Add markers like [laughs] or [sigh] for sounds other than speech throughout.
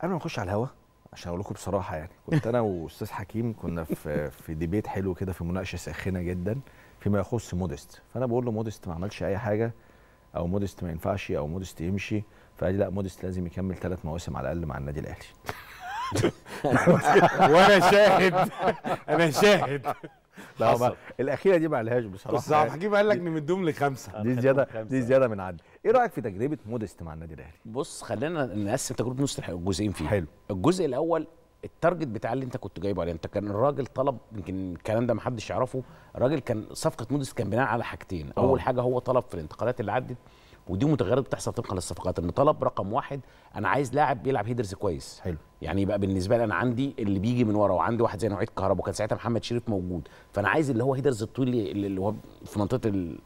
قبل ما نخش على الهوا عشان اقول لكم بصراحه يعني كنت انا واستاذ حكيم كنا في في ديبيت حلو كده في مناقشه ساخنه جدا فيما يخص مودست فانا بقول له مودست ما عملش اي حاجه او مودست ما ينفعش او مودست يمشي فقال لي لا مودست لازم يكمل ثلاث مواسم على الاقل مع النادي الاهلي [laughs] [laughs] وانا شاهد انا شاهد لا الاخيره دي ما قالهاش بصراحه بس حكيم قال لك نمدهم لخمسه دي زياده دي زياده من عندي ايه رايك في تجربه مودست مع النادي الاهلي بص خلينا نقسم تجربه مودست جزئين فيه حلو الجزء الاول التارجت بتاع اللي انت كنت جايبه عليه انت كان الراجل طلب يمكن الكلام ده ما حدش يعرفه الراجل كان صفقه مودست كان بناء على حاجتين آه. اول حاجه هو طلب في الانتقالات اللي عدت ودي متغيرات بتحصل طبقا للصفقات ان طلب رقم واحد انا عايز لاعب بيلعب هيدرز كويس حلو يعني يبقى بالنسبه لي انا عندي اللي بيجي من ورا وعندي واحد زي نوعيه كهرباء وكان ساعتها محمد شريف موجود فانا عايز اللي هو هيدرز الطويل اللي هو في منطقه ال...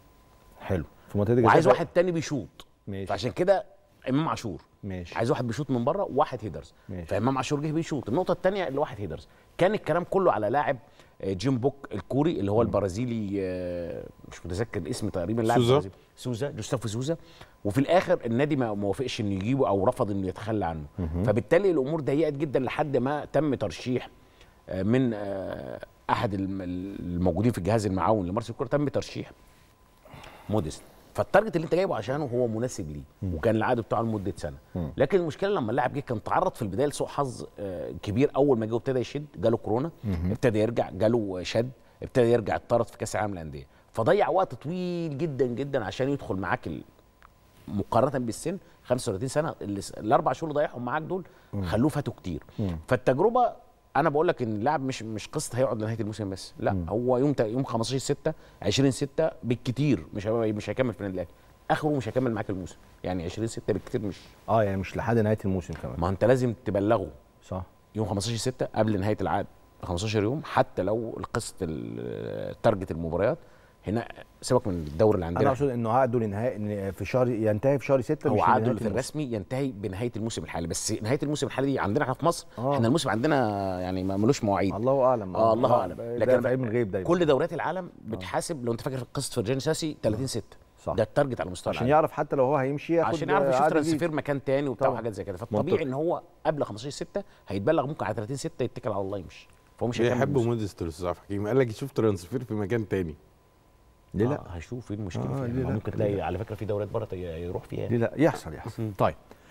حلو في منطقه وعايز واحد تاني بيشوط ماشي فعشان كده امام عاشور ماشي عايز واحد بيشوط من بره وواحد هيدرز ماشي. فامام عاشور جه بيشوط النقطه الثانيه اللي واحد هيدرز كان الكلام كله على لاعب آه، جيم بوك الكوري اللي هو البرازيلي آه، مش متذكر اسم تقريبا لاعب سوزا سوزا جوستافو سوزا وفي الاخر النادي ما وافقش انه يجيبه او رفض انه يتخلى عنه مم. فبالتالي الامور ضيقت جدا لحد ما تم ترشيح آه، من احد الموجودين في الجهاز المعاون لمارسيل الكوره تم ترشيح موديست فالتارجت اللي انت جايبه عشانه هو مناسب ليه مم. وكان العقد بتاعه لمده سنه مم. لكن المشكله لما اللاعب جه كان تعرض في البدايه لسوء حظ آه، كبير اول ما جه ابتدى يشد جاله كورونا ابتدى يرجع جاله شد ابتدى يرجع اتطرد في كاس العالم للانديه فضيع وقت طويل جدا جدا عشان يدخل معاك مقارنه بالسن 35 سنه الاربع شهور اللي ضيعهم معاك دول خلوه فاتوا كتير فالتجربه انا بقول لك ان اللاعب مش مش قصه هيقعد لنهايه الموسم بس لا م. هو يوم يوم 15 6 20 6 بالكتير مش مش هيكمل في النادي الاهلي اخره مش هيكمل معاك الموسم يعني 20 6 بالكتير مش اه يعني مش لحد نهايه الموسم كمان ما انت لازم تبلغه صح يوم 15 6 قبل نهايه العقد 15 يوم حتى لو قصه التارجت المباريات هنا سيبك من الدوري اللي عندنا انا اقصد انه عقده لنهايه في شهر ينتهي في شهر 6 هو عقده في الرسمي ينتهي بنهايه الموسم الحالي بس نهايه الموسم الحالي دي عندنا احنا في مصر آه. احنا الموسم عندنا يعني ما ملوش مواعيد الله اعلم آه الله آه، اعلم لكن علم الغيب دايما كل دوريات العالم آه. بتحاسب لو انت فاكر قصه فرجاني ساسي 30 6 آه. صح. ده التارجت على مستوى عشان العالم. يعرف حتى لو هو هيمشي ياخد عشان يعرف يشوف ترانسفير مكان تاني وبتاع وحاجات زي كده فالطبيعي ان هو قبل 15 6 هيتبلغ ممكن على 30 6 يتكل على الله يمشي فهو مش هيحب الاستاذ عبد حكيم قال لك يشوف ترانسفير في مكان تاني ليه آه، لا؟ هشوف ايه المشكله آه فيها ممكن تلاقي على فكره في دورات بره يروح فيها يعني. ليه لا يحصل يحصل طيب